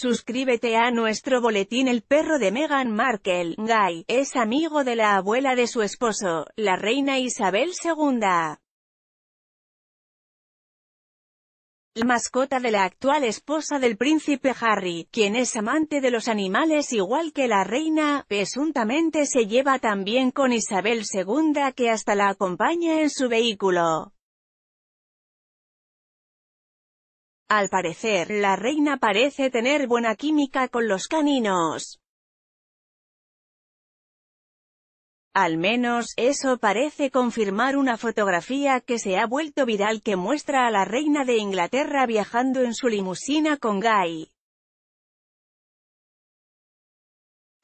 Suscríbete a nuestro boletín El perro de Meghan Markle, Guy, es amigo de la abuela de su esposo, la reina Isabel II. La mascota de la actual esposa del príncipe Harry, quien es amante de los animales igual que la reina, presuntamente se lleva también con Isabel II que hasta la acompaña en su vehículo. Al parecer, la reina parece tener buena química con los caninos. Al menos, eso parece confirmar una fotografía que se ha vuelto viral que muestra a la reina de Inglaterra viajando en su limusina con Guy.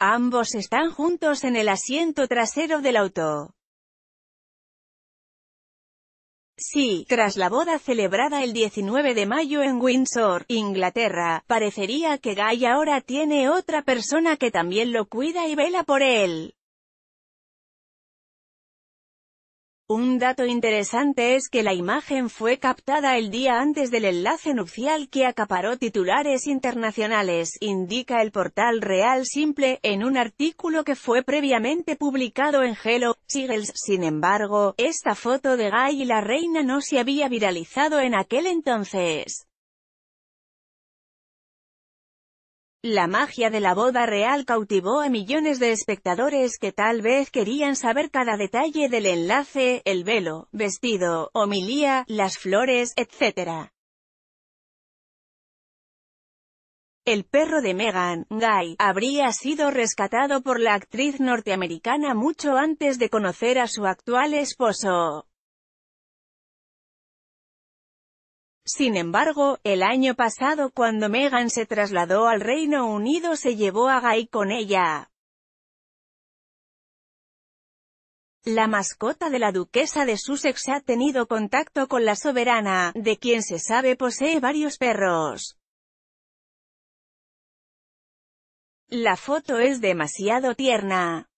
Ambos están juntos en el asiento trasero del auto. Sí, tras la boda celebrada el 19 de mayo en Windsor, Inglaterra, parecería que Guy ahora tiene otra persona que también lo cuida y vela por él. Un dato interesante es que la imagen fue captada el día antes del enlace nupcial que acaparó titulares internacionales, indica el portal Real Simple, en un artículo que fue previamente publicado en Hello Seagulls. Sin embargo, esta foto de Guy y la reina no se había viralizado en aquel entonces. La magia de la boda real cautivó a millones de espectadores que tal vez querían saber cada detalle del enlace, el velo, vestido, homilía, las flores, etc. El perro de Meghan, Guy, habría sido rescatado por la actriz norteamericana mucho antes de conocer a su actual esposo. Sin embargo, el año pasado cuando Meghan se trasladó al Reino Unido se llevó a Guy con ella. La mascota de la duquesa de Sussex ha tenido contacto con la soberana, de quien se sabe posee varios perros. La foto es demasiado tierna.